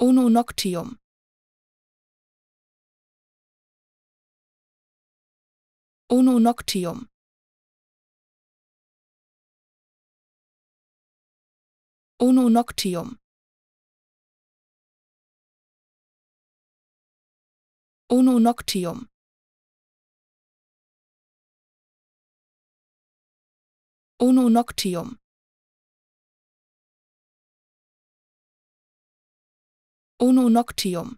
Ono Noctium. Ono Noctium. Ono Noctium. Ono Noctium. Ono Noctium. Noctium.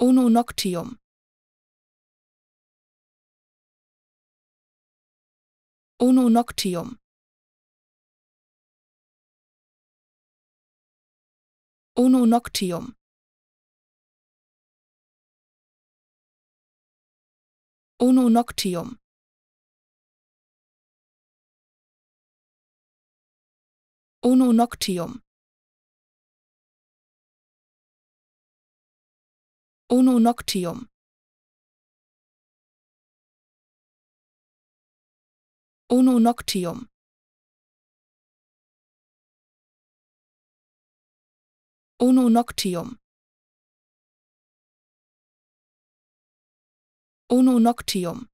Noctium. Noctium. Ononoctium. Noctium. Ononoctium. Noctium. Ono noctium. Ono noctium. Ono noctium. Ono noctium. Ono noctium.